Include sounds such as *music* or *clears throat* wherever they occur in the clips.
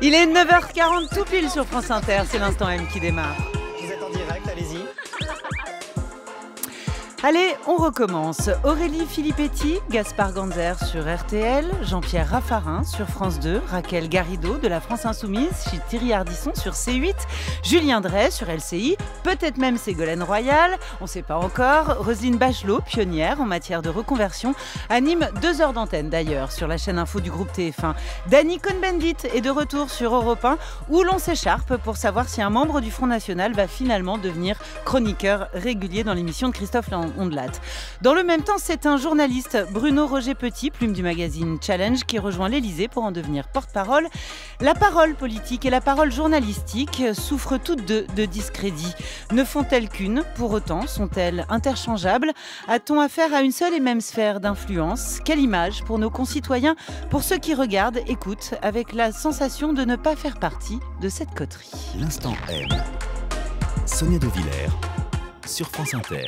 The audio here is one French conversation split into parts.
Il est 9h40 tout pile sur France Inter, c'est l'instant M qui démarre. Allez, on recommence. Aurélie Filippetti, Gaspard Ganzer sur RTL, Jean-Pierre Raffarin sur France 2, Raquel Garrido de la France Insoumise, chez Thierry Ardisson sur C8, Julien Drey sur LCI, peut-être même Ségolène Royal, on ne sait pas encore, Rosine Bachelot, pionnière en matière de reconversion, anime deux heures d'antenne d'ailleurs sur la chaîne info du groupe TF1. Danny Cohn-Bendit est de retour sur Europe 1 où l'on s'écharpe pour savoir si un membre du Front National va finalement devenir chroniqueur régulier dans l'émission de Christophe Land. Dans le même temps, c'est un journaliste, Bruno Roger Petit, plume du magazine Challenge, qui rejoint l'Elysée pour en devenir porte-parole. La parole politique et la parole journalistique souffrent toutes deux de discrédit. Ne font-elles qu'une Pour autant, sont-elles interchangeables A-t-on affaire à une seule et même sphère d'influence Quelle image pour nos concitoyens, pour ceux qui regardent, écoutent, avec la sensation de ne pas faire partie de cette coterie L'instant Sonia De sur France Inter.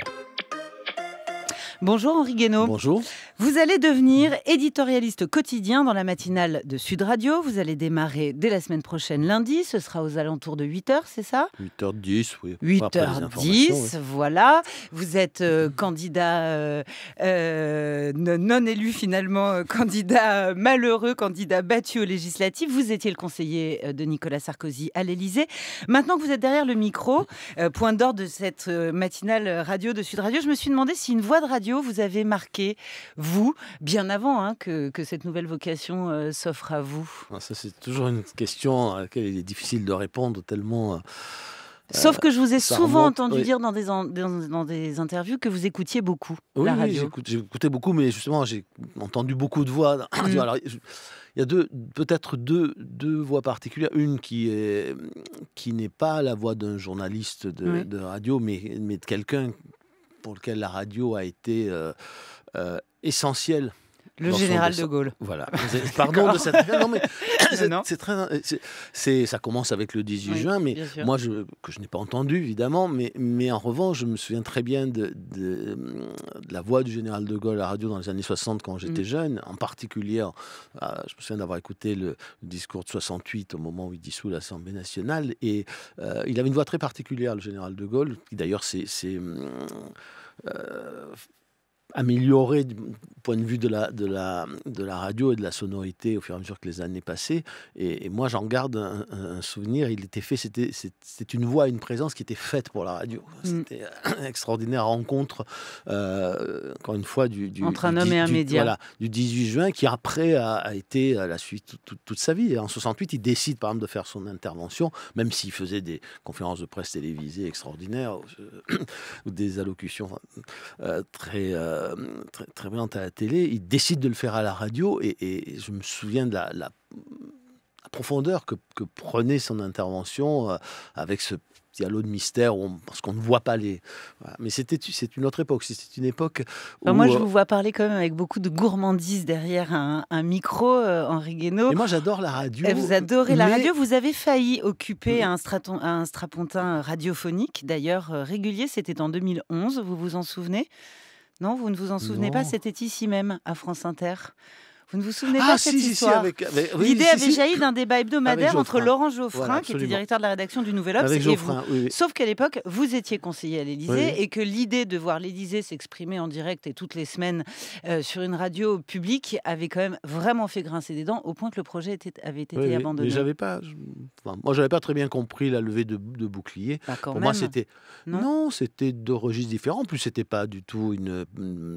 Bonjour Henri Guénaud. Bonjour. Vous allez devenir éditorialiste quotidien dans la matinale de Sud Radio. Vous allez démarrer dès la semaine prochaine lundi. Ce sera aux alentours de 8h, c'est ça 8h10, oui. 8h10, voilà. Vous êtes euh, candidat euh, euh, non élu finalement, candidat malheureux, candidat battu aux législatives. Vous étiez le conseiller de Nicolas Sarkozy à l'Élysée. Maintenant que vous êtes derrière le micro, point d'or de cette matinale radio de Sud Radio, je me suis demandé si une voix de radio vous avez marqué, vous, bien avant hein, que, cette nouvelle vocation euh, s'offre à vous ah, Ça, c'est toujours une question à laquelle il est difficile de répondre tellement... Euh, euh, Sauf que je vous ai souvent entendu dire dans des, dans, des interviews que vous écoutiez beaucoup oui, la radio. Oui, j'écoutais beaucoup, mais justement, j'ai entendu beaucoup de voix. *clears throat* Alors, il y a deux, peut-être deux, deux voix particulières. Une qui est qui n'est pas la voix d'un journaliste de, de radio, mais, mais de quelqu'un pour lequel la radio a été euh, euh, essentielle. Le général de Gaulle. Voilà. *laughs* Pardon de cette. Non, c'est très, euh, c'est, ça commence avec le 18 juin, mais moi je, que je n'ai pas entendu évidemment, mais, mais en revanche, je me souviens très bien de, la voix du général de Gaulle à la radio dans les années 60 quand j'étais mm. jeune, en particulier, euh, je me souviens d'avoir écouté le, discours de 68 au moment où il dissout l'Assemblée nationale, et euh, il avait une voix très particulière, le général de Gaulle, qui d'ailleurs c'est amélioré du point de vue de la, de, la, de la radio et de la sonorité au fur et à mesure que les années passaient. Et, moi, j'en garde un, souvenir. Il était fait, c'était une voix, une présence qui était faite pour la radio. Mm. C'était une extraordinaire rencontre, euh, encore une fois, du, entre un homme et un média. du 18 juin, qui après a, été à la suite toute, sa vie. Et en 68, il décide, par exemple, de faire son intervention, même s'il faisait des conférences de presse télévisées extraordinaires, euh, *coughs* ou des allocutions euh, très euh, très, très brillante à la télé. Il décide de le faire à la radio et, je me souviens de la, profondeur que, prenait son intervention euh, avec ce dialogue de mystère on, parce qu'on ne voit pas les. Mais c'était c'est une autre époque. c'était une époque. Où... moi, je euh, vous vois parler quand même avec beaucoup de gourmandise derrière un, micro, Henri Guénaud. Et moi, j'adore la radio. Eh, vous adorez la radio. Vous avez failli occuper un, straton, un strapontin radiophonique, d'ailleurs régulier. C'était en 2011. Vous vous en souvenez non, vous ne vous en souvenez pas, c'était ici même, à France Inter. Vous ne vous souvenez ah, pas de si, cette histoire avec, L'idée avait jailli d'un débat hebdomadaire entre Laurent Geoffrin, qui était directeur de la rédaction du Nouvel Obs, et vous. Sauf qu'à l'époque, vous étiez conseiller à l'Élysée et que l'idée de voir l'Élysée s'exprimer en direct et toutes les semaines euh, sur une radio publique avait quand même vraiment fait grincer des dents au point que le projet avait été abandonné. Mais j'avais pas, moi, j'avais pas très bien compris la levée de, de bouclier. Bah, Pour moi, c'était non, c'était deux registres différents. En plus, c'était pas du tout une,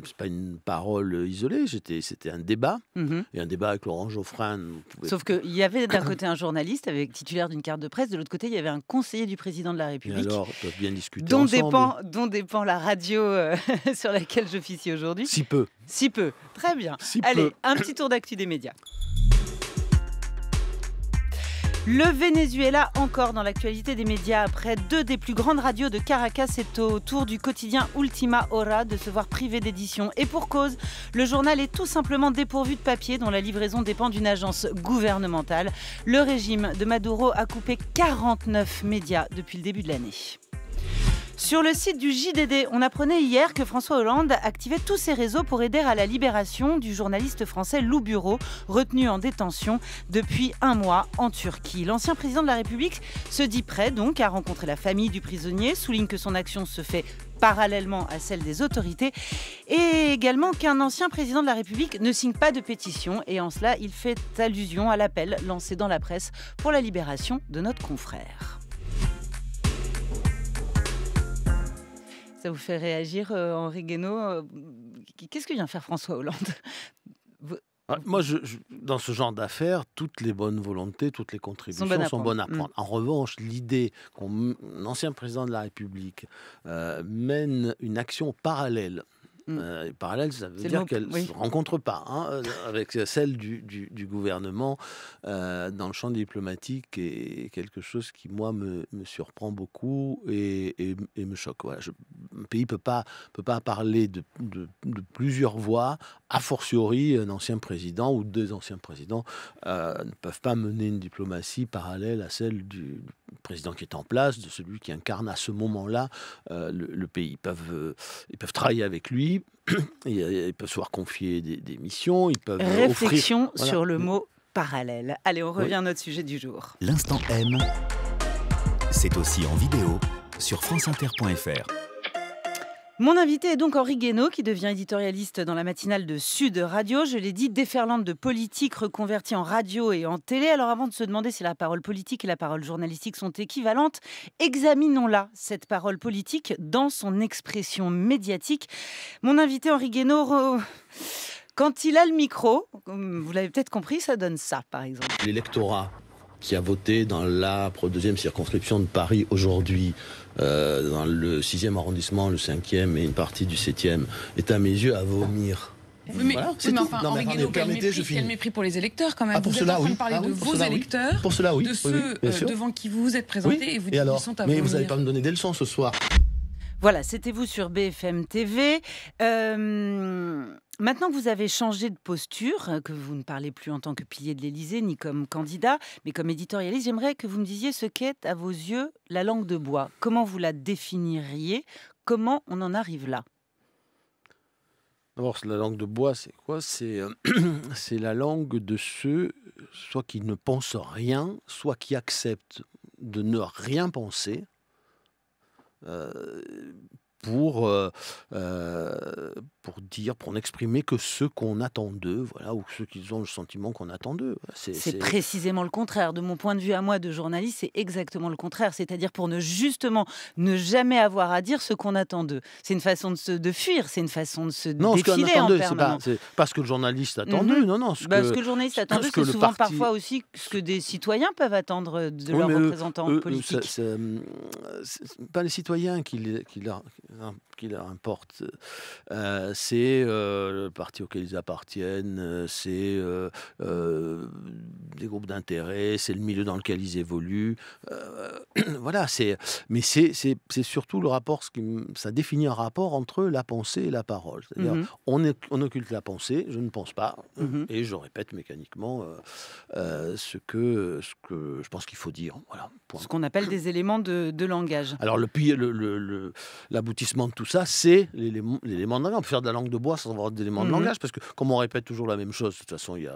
c'est pas une parole isolée. c'était un débat. Hum. Mhm. Il y a un débat avec Laurent Geoffrin. Sauf qu'il y avait d'un côté un journaliste avec titulaire d'une carte de presse, de l'autre côté il y avait un conseiller du président de la République. Et alors, bien discuter dont ensemble. Dépend, dont dépend la radio euh, *laughs* sur laquelle je j'officie aujourd'hui. Si peu. Si peu. Très bien. Allez, un petit tour d'actu des médias. Le Venezuela encore dans l'actualité des médias après deux des plus grandes radios de Caracas c'est au tour du quotidien Ultima Hora de se voir privé d'édition et pour cause, le journal est tout simplement dépourvu de papier dont la livraison dépend d'une agence gouvernementale. Le régime de Maduro a coupé 49 médias depuis le début de l'année. Sur le site du JDD, on apprenait hier que François Hollande activait tous ses réseaux pour aider à la libération du journaliste français Lou Bureau, retenu en détention depuis un mois en Turquie. L'ancien président de la République se dit prêt donc à rencontrer la famille du prisonnier, souligne que son action se fait parallèlement à celle des autorités, et également qu'un ancien président de la République ne signe pas de pétition, et en cela il fait allusion à l'appel lancé dans la presse pour la libération de notre confrère. Ça vous fait réagir, euh, Henri Guénaud euh, Qu'est-ce que vient faire François Hollande ah, Moi, je, dans ce genre d'affaires, toutes les bonnes volontés, toutes les contributions sont, bonnes à prendre. Mm. En revanche, l'idée qu'un ancien président de la République euh, mène une action parallèle Mm. Euh, parallèle, ça veut dire qu'elle ne se rencontre pas hein, euh, avec celle du, gouvernement euh, dans le champ diplomatique et quelque chose qui, moi, me, surprend beaucoup et, me choque. Voilà, un pays ne peut pas, peut pas parler de, plusieurs voix, a fortiori un ancien président ou deux anciens présidents ne peuvent pas mener une diplomatie parallèle à celle du président qui est en place, de celui qui incarne à ce moment-là euh, le, pays. Ils peuvent, euh, ils peuvent travailler avec lui, *clears throat* ils, peuvent se voir confier des, missions, ils peuvent... Réflexion offrir, sur le mm. mot parallèle. Allez, on revient à notre sujet du jour. L'instant M, c'est aussi en vidéo sur franceinter.fr. Mon invité est donc Henri Guénaud, qui devient éditorialiste dans la matinale de Sud Radio. Je l'ai dit, déferlante de politique reconvertie en radio et en télé. Alors avant de se demander si la parole politique et la parole journalistique sont équivalentes, examinons-la, cette parole politique, dans son expression médiatique. Mon invité Henri Guénaud... Quand il a le micro, vous l'avez peut-être compris, ça donne ça, par exemple. L'électorat qui a voté dans la deuxième circonscription de Paris aujourd'hui euh, dans le 6e arrondissement, le 5e et une partie du 7e, est à mes yeux à vomir. mais, voilà, mais enfin, non, mais Henri Guénaud, quel, mépris, quel pour les électeurs quand même. Ah, pour vous cela, oui. parler de vos électeurs, pour cela, oui. de ceux euh, devant qui vous vous êtes présentés et vous dites qu'ils sont à Mais vous n'allez pas me donner des leçons ce soir. Voilà, c'était vous sur BFM TV. Euh... Maintenant que vous avez changé de posture, euh, que vous ne parlez plus en tant que pilier de l'Élysée ni comme candidat, mais comme éditorialiste, j'aimerais que vous me disiez ce qu'est à vos yeux la langue de bois. Comment vous la définiriez Comment on en arrive là D'abord, la langue de bois, c'est quoi euh, *clears throat* C'est la langue de ceux, soit qui ne pensent rien, soit qui acceptent de ne rien penser, euh, pour, euh, euh, pour dire, pour n'exprimer que ce qu'on attend d'eux, voilà, ou ceux qu'ils ont le sentiment qu'on attend d'eux. C'est précisément le contraire. De mon point de vue à moi de journaliste, c'est exactement le contraire. C'est-à-dire pour ne justement ne jamais avoir à dire ce qu'on attend d'eux. C'est une façon de, se, de fuir, c'est une façon de se non, défiler ce C'est pas, ce que le journaliste attend mhm. d'eux, non, non. Ce, bah, que, le journaliste attend d'eux, c'est souvent parfois aussi ce que des citoyens peuvent attendre de leurs représentants politiques. Ce n'est hum, pas les citoyens qui, qui, qui leur importe. Euh, c'est euh, le parti auquel ils appartiennent, euh, c'est des groupes d'intérêt, c'est le milieu dans lequel ils évoluent. *clears throat* voilà, c'est. Mais c'est surtout le rapport, ce qui, ça définit un rapport entre la pensée et la parole. cest à mhm. on, occulte la pensée, je ne pense pas, mhm. et je répète mécaniquement ce, que, ce que je pense qu'il faut dire. Voilà, Ce qu'on appelle des éléments de, de langage. Alors, le, le, le, la boutique l'aboutissement de tout ça, c'est l'élément de langage. On peut faire de la langue de bois sans avoir d'éléments de mhm. langage, parce que comme on répète toujours la même chose, de toute façon, il y a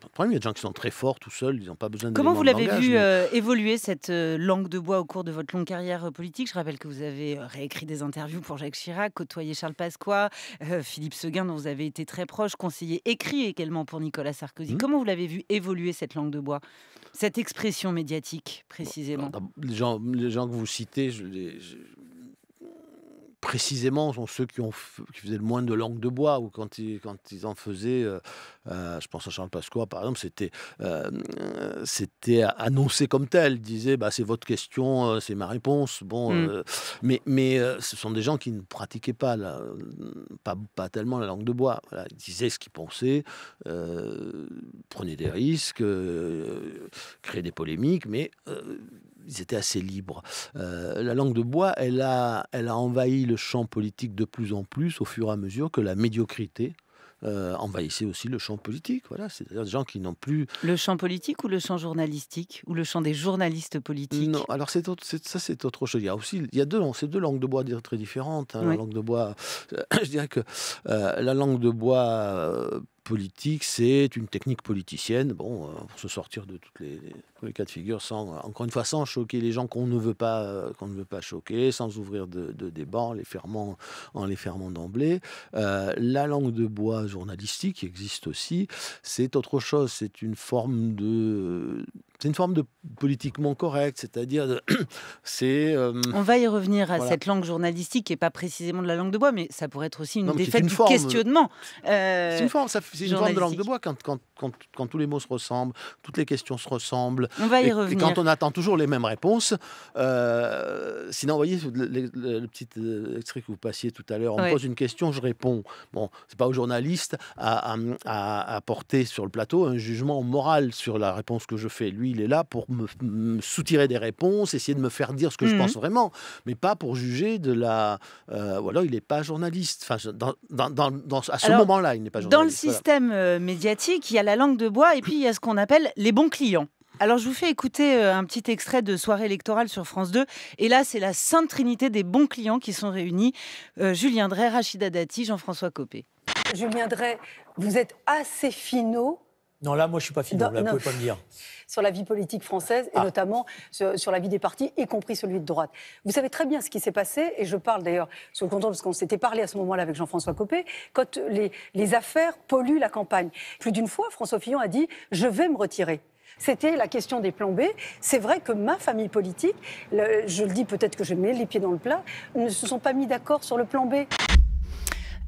pas problème. Il y a des gens qui sont très forts tout seuls, ils n'ont pas besoin de Comment vous l'avez vu euh, évoluer cette euh, langue de bois au cours de votre longue carrière euh, politique Je rappelle que vous avez réécrit des interviews pour Jacques Chirac, côtoyé Charles Pasqua, Philippe Seguin, dont vous avez été très proche, conseiller écrit également pour Nicolas Sarkozy. Mhm. Comment vous l'avez vu évoluer cette langue de bois, cette expression médiatique précisément les, gens, les gens que vous citez, je les précisément sont ceux qui, ont, faisaient le moins de langue de bois ou quand ils, quand en faisaient, euh, euh, je pense à Charles Pasqua par exemple, c'était euh, c'était annoncé comme tel, disait bah, c'est votre question, c'est ma réponse. Bon, mmh. mais, mais ce sont des gens qui ne pratiquaient pas, pas, pas tellement la langue de bois. Voilà, ils disaient ce qu'ils pensaient, prenaient des risques, créaient des polémiques, mais ils étaient assez libres. Euh, la langue de bois, elle a, elle a envahi le champ politique de plus en plus au fur et à mesure que la médiocrité euh, envahissait aussi le champ politique. Voilà, c'est-à-dire des gens qui n'ont plus. Le champ politique ou le champ journalistique ou le champ des journalistes politiques Non, alors c'est ça c'est autre chose. Il y a aussi, il y a deux, deux langues de bois très différentes. Hein. Euh, *coughs* la langue de bois, je dirais que la langue de bois politique, c'est une technique politicienne, bon, euh, pour se sortir de toutes les, tous les cas de figure, sans, encore une fois, sans choquer les gens qu'on ne veut pas, euh, qu'on ne veut pas choquer, sans ouvrir de, de en les fermant, en les fermant d'emblée. Euh, la langue de bois journalistique existe aussi, c'est autre chose, c'est une forme de c'est une forme de politiquement correct, c'est-à-dire *clears throat* c'est. Euh, on va y revenir à cette langue journalistique et pas précisément de la langue de bois, mais ça pourrait être aussi une défaite du questionnement. c'est une forme, de langue de bois quand tous les mots se ressemblent, toutes les questions se ressemblent. On va y revenir. quand on attend toujours les mêmes réponses, euh, sinon, vous voyez le, petit euh, extrait que vous passiez tout à l'heure, on me pose une question, je réponds. Bon, c'est pas au journaliste à, à porter sur le plateau un jugement moral sur la réponse que je fais. Lui, il est là pour me, soutirer des réponses, essayer de me faire dire ce que je mhm. pense vraiment, mais pas pour juger de la. Voilà, euh, il n'est pas journaliste. Enfin, à ce moment-là, il n'est pas journaliste. Dans le système euh, médiatique, il y a la langue de bois et puis il y a ce qu'on appelle les bons clients. Alors je vous fais écouter euh, un petit extrait de soirée électorale sur France 2. Et là, c'est la sainte trinité des bons clients qui sont réunis. Julien Drey, Rachida Dati, Jean-François Copé. Julien Drey, vous êtes assez finaux. Non, là, moi, je ne suis pas finaux, Vous ne pouvez pas me dire sur la vie politique française et ah. notamment sur, la vie des partis, y compris celui de droite. Vous savez très bien ce qui s'est passé, et je parle d'ailleurs sur le contrôle, parce qu'on s'était parlé à ce moment-là avec Jean-François Copé, quand les, affaires polluent la campagne. Plus d'une fois, François Fillon a dit Je vais me retirer. C'était la question des plans B. C'est vrai que ma famille politique, je le dis peut-être que je mets les pieds dans le plat, ne se sont pas mis d'accord sur le plan B.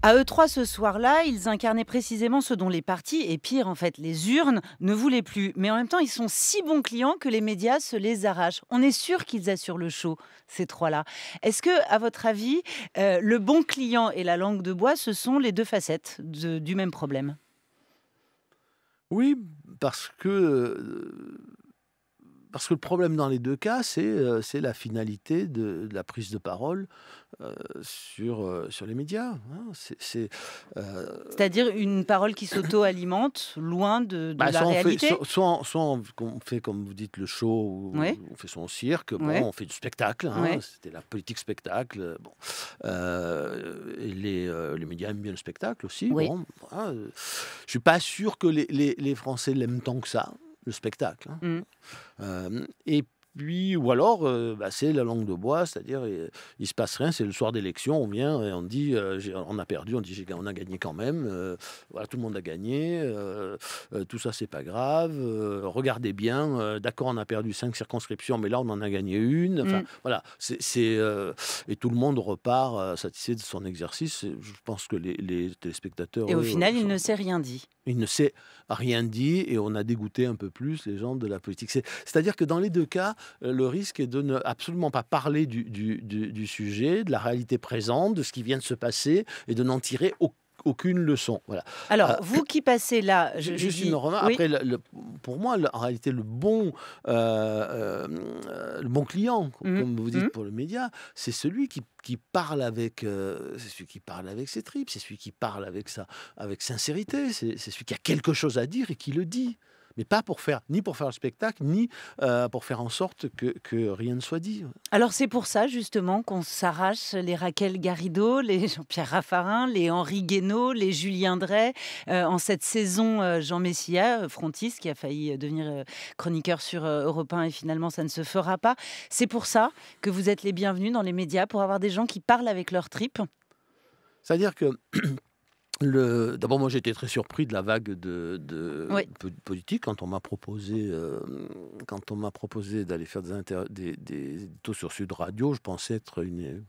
À eux trois ce soir-là, ils incarnaient précisément ce dont les partis, et pire en fait, les urnes, ne voulaient plus. Mais en même temps, ils sont si bons clients que les médias se les arrachent. On est sûr qu'ils assurent le show, ces trois-là. Est-ce que, à votre avis, euh, le bon client et la langue de bois, ce sont les deux facettes du même problème Oui, parce que euh, parce que le problème dans les deux cas, c'est euh, la finalité de, la prise de parole euh, sur, euh, sur les médias. Hein. C'est, à dire une parole qui s'auto-alimente loin de, de bah, la réalité. fait, soit, on, fait, comme vous dites, le show, on fait son cirque, on fait du spectacle. Hein. C'était la politique spectacle. Bon. les, médias aiment bien le spectacle aussi. Bon, je ne suis pas sûr que les Français l'aiment tant que ça le spectacle. Hein. Mmh. Euh, ou alors, euh, bah, c'est la langue de bois, c'est-à-dire, il euh, il se passe rien, c'est le soir d'élection, on vient et on dit, euh, on a perdu, on dit, on a gagné quand même, voilà, tout le monde a gagné, tout ça, c'est pas grave, regardez bien, d'accord, on a perdu cinq circonscriptions, mais là, on en a gagné une, mm. voilà, c'est. et tout le monde repart satisfait de son exercice. Je pense que les, téléspectateurs. Et au final, il ne s'est rien dit. Il ne s'est rien dit et on a dégoûté un peu plus les gens de la politique. C'est-à-dire que dans les deux cas, euh, le risque est de ne absolument pas parler du, du, du, sujet, de la réalité présente, de ce qui vient de se passer et de n'en tirer aucune leçon. Voilà. Alors, euh, vous qui passez là, je, juste une remarque. Après, pour moi, en réalité, le bon, euh, le bon client, mhm. comme vous dites mhm. pour le média, c'est celui qui qui parle avec, c'est celui qui parle avec ses tripes, c'est celui qui parle avec ça, avec sincérité, c'est celui qui a quelque chose à dire et qui le dit mais pas pour faire ni pour faire le spectacle, ni euh, pour faire en sorte que, rien ne soit dit. Alors c'est pour ça justement qu'on s'arrache les Raquel Garrido, les Jean-Pierre Raffarin, les Henri Guénaud, les Julien Drey. Euh, en cette saison, euh, Jean Messia, frontiste qui a failli devenir chroniqueur sur Europe 1 et finalement ça ne se fera pas. C'est pour ça que vous êtes les bienvenus dans les médias pour avoir des gens qui parlent avec leur tripes. C'est-à-dire que *clears throat* D'abord, moi, j'étais très surpris de la vague de, politique quand on m'a proposé, euh, quand on m'a proposé d'aller faire des, des, taux sur Sud Radio. Je pensais être une,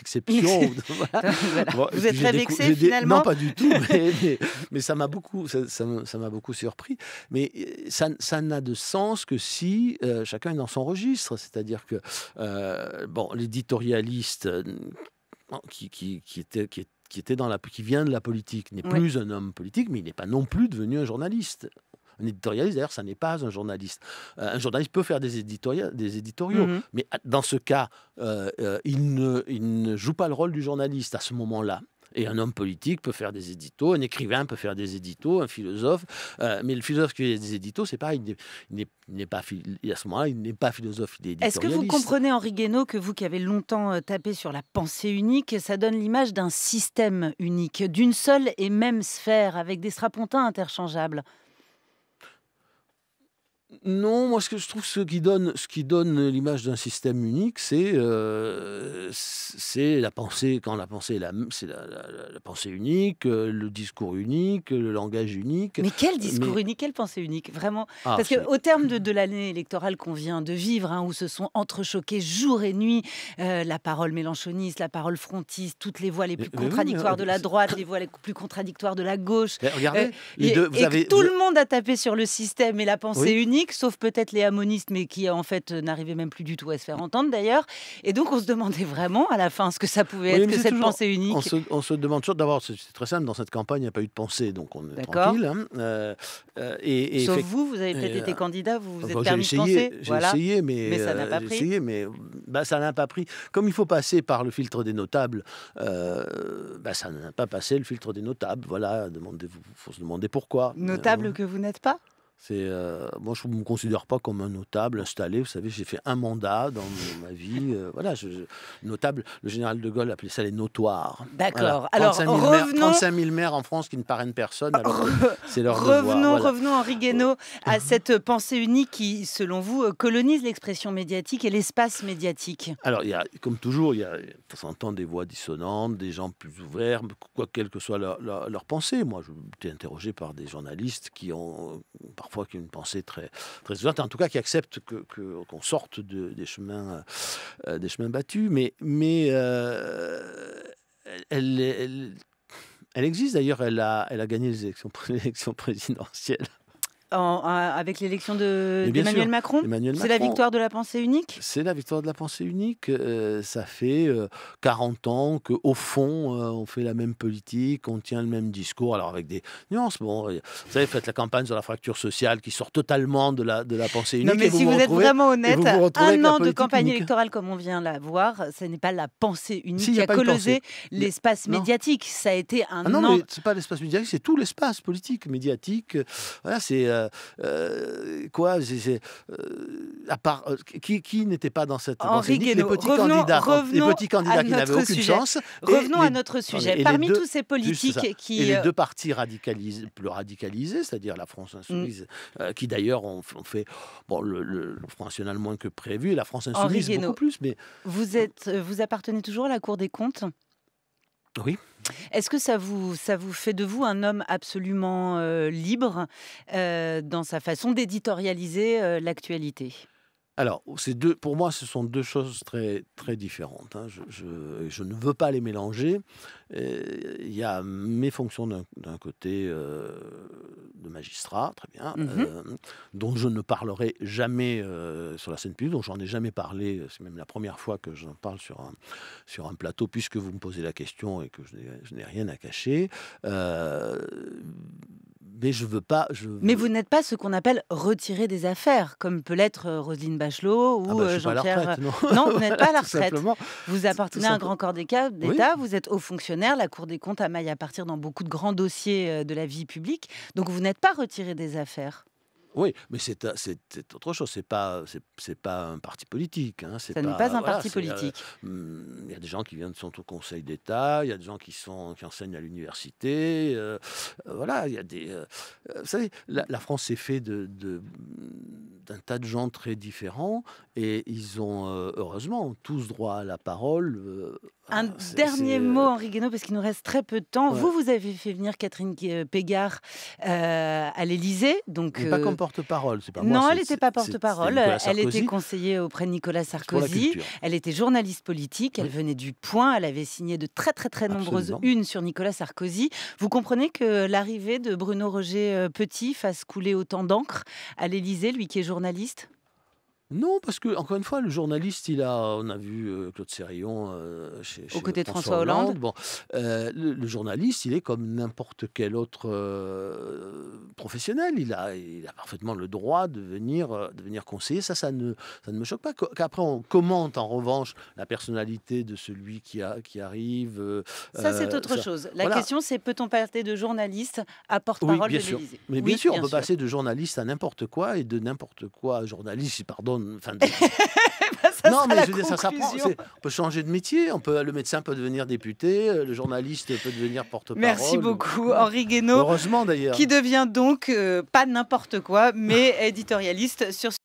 exception. *laughs* *laughs* Vous êtes très vexé finalement Non, pas du tout, *laughs* mais, ça m'a beaucoup, ça, ça, beaucoup surpris. Mais ça, ça n'a de sens que si euh, chacun est dans son registre. C'est-à-dire que, euh, bon, l'éditorialiste qui, qui, qui, était, qui, était dans la, qui vient de la politique, n'est plus un homme politique, mais il n'est pas non plus devenu un journaliste. Un éditorialiste, d'ailleurs, ça n'est pas un journaliste. Euh, un journaliste peut faire des, des éditoriaux, mhm. mais ah, dans ce cas, euh, euh, il, ne, il ne joue pas le rôle du journaliste à ce moment-là. Et un homme politique peut faire des éditos, un écrivain peut faire des éditos, un philosophe. Euh, mais le philosophe qui fait des éditos, c'est pas il n'est pas à ce moment-là, il n'est pas philosophe. Est-ce que vous comprenez Henri Guénaud que vous qui avez longtemps euh, tapé sur la pensée unique, ça donne l'image d'un système unique, d'une seule et même sphère avec des strapontins interchangeables? non, moi ce que je trouve ce qui donne, ce qui donne l'image d'un système unique, c'est euh, la pensée quand la pensée est la, c'est la, pensée unique, euh, le discours unique, le langage unique. Mais quel euh, discours unique, quelle pensée unique, vraiment ah, Parce Parce qu'au terme de, l'année électorale qu'on vient de vivre, hein, où se sont entrechoqués jour et nuit la parole mélanchoniste, la parole frontiste, toutes les voix les plus contradictoires de la droite, les voix les plus contradictoires de la gauche. Eh, et, tout le monde a tapé sur le système et la pensée unique sauf peut-être les ammonistes mais qui en fait euh, n'arrivaient même plus du tout à se faire entendre d'ailleurs. Et donc on se demandait vraiment à la fin ce que ça pouvait être, que cette pensée unique. On se, demande toujours d'abord, c'est très simple, dans cette campagne, il n'y a pas eu de pensée, donc on est tranquille. Hein. Euh, euh, et, sauf vous, vous avez peut-être été candidat, vous vous êtes permis de penser. J'ai essayé, mais, ça n'a pas pris. bah, ça n'a pas pris. Comme il faut passer par le filtre des notables, bah, ça n'a pas passé le filtre des notables. Voilà, demandez, faut se demander pourquoi. Notable que vous n'êtes pas c'est euh, moi, je ne me considère pas comme un notable installé. Vous savez, j'ai fait un mandat dans ma vie. Euh, voilà, je, notable. Le général de Gaulle appelait ça les notoires. D'accord. Alors, revenons... 35 000 maires en France qui ne parrainent personne. c'est leur revenons, devoir, revenons, Henri Guénaud, oh. à cette pensée unique qui, selon vous, euh, colonise l'expression médiatique et l'espace médiatique. Alors, il y a, comme toujours, il y a, des voix dissonantes, des gens plus ouverts, quoi, quelle que soit leur, leur, pensée. Moi, je été interrogé par des journalistes qui ont parfois qui a une pensée très, très en tout cas qui accepte qu'on que, qu'on sorte des, chemins, euh, des chemins battus. Mais, mais euh, elle, elle, existe d'ailleurs, elle a, elle a gagné l'élection *laughs* présidentielle avec l'élection d'Emmanuel Macron, c'est la victoire de la pensée unique C'est la victoire de la pensée unique. Euh, ça fait 40 euh, ans qu'au fond, euh, on fait la même politique, on tient le même discours, alors avec des nuances. Bon, vous savez, faites la campagne sur la fracture sociale qui sort totalement de la, de la pensée unique. Non, mais si vous, êtes vraiment honnête, un an de campagne électorale comme on vient la voir, ce n'est pas la pensée unique qui a, a l'espace médiatique. Ça a été un ah an... non, mais c'est pas l'espace médiatique, c'est tout l'espace politique, médiatique. Voilà, c'est euh, euh, quoi euh, À part qui, n'était pas dans cette les petits candidats, les petits candidats qui n'avaient aucune chance. Revenons à notre sujet. Parmi tous ces politiques qui les deux partis radicalisés, plus radicalisés, c'est-à-dire la France insoumise, mm. qui d'ailleurs ont, fait bon le, le, national moins que prévu, et la France insoumise beaucoup plus. Mais vous êtes, vous appartenez toujours à la Cour des comptes. Oui. Est-ce que ça vous, ça vous fait de vous un homme absolument euh, libre euh, dans sa façon d'éditorialiser euh, l'actualité alors, deux, pour moi, ce sont deux choses très, très différentes. Hein. Je, je, ne veux pas les mélanger. Euh, il y a mes fonctions d'un côté euh, de magistrat, très bien, mmh euh, dont je ne parlerai jamais sur la scène publique, dont j'en ai jamais parlé. C'est même la première fois que j'en parle sur un, sur un plateau, puisque vous me posez la question et que je n'ai rien à cacher mais je veux pas. Je Mais vous n'êtes pas ce qu'on appelle retiré des affaires, comme peut l'être Roselyne Bachelot ou Jean-Pierre. Non. non. vous n'êtes pas à la *laughs* retraite. Vous appartenez à un grand corps d'État, vous êtes haut fonctionnaire la Cour des comptes a maille à partir dans beaucoup de grands dossiers euh, de la vie publique. Donc vous n'êtes pas retiré des affaires. Oui, mais c'est euh, autre chose. C'est pas c'est pas un parti politique. Hein. Ça n'est pas un parti euh, politique. Hmm, il y a des gens qui viennent sont au Conseil d'État. Il y a des gens qui sont qui enseignent à l'université. voilà, il y a des. vous savez, la, la France est faite de, d'un tas de gens très différents et ils ont heureusement tous droit à la parole un ah, dernier euh, mot, Henri Guénaud, parce qu'il nous reste très peu de temps. Vous, vous avez fait venir Catherine euh, Pégard euh, à l'Élysée. Donc, Pas comme porte-parole, c'est pas moi, Non, elle n'était pas porte-parole. Elle était conseillère auprès de Nicolas Sarkozy. Elle était journaliste politique. Elle venait du Point. Elle avait signé de très, très, très nombreuses unes sur Nicolas Sarkozy. Vous comprenez que l'arrivée de Bruno Roger Petit fasse couler autant d'encre à l'Élysée, lui qui est journaliste non, parce que encore une fois, le journaliste, il a, on a vu euh, Claude Sérillon euh, chez, de François, Hollande. Bon, euh, le, journaliste, il est comme n'importe quel autre professionnel. Il a, il a parfaitement le droit de venir, de venir conseiller. Ça, ça ne, ça ne me choque pas. Qu'après, on commente en revanche la personnalité de celui qui a, qui arrive. ça, c'est autre chose. La question, c'est peut-on passer de journaliste à porte-parole de l'Élysée Mais bien sûr, on peut passer de journaliste à n'importe quoi et de n'importe quoi à journaliste. Pardon *laughs* Bah, non, mais je veux dire, ça On peut changer de métier. On peut, le médecin peut devenir député, euh, le journaliste peut devenir porte-parole. Merci beaucoup, Henri Guénaud. Heureusement d'ailleurs. Qui devient donc euh, pas n'importe quoi, mais éditorialiste sur